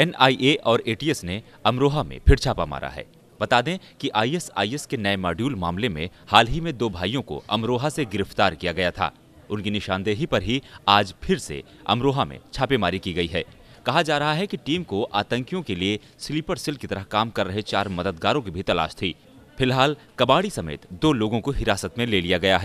NIA और ATS ने अमरोहा में फिर छापा मारा है बता दें कि आईएसआईएस के नए मॉड्यूल मामले में हाल ही में दो भाइयों को अमरोहा से गिरफ्तार किया गया था उनकी निशानदेही पर ही आज फिर से अमरोहा में छापेमारी की गई है कहा जा रहा है कि टीम को आतंकियों के लिए स्लीपर सेल की तरह काम कर रहे चार मददगारों की भी तलाश थी फिलहाल कबाड़ी समेत दो लोगों को हिरासत में ले लिया गया है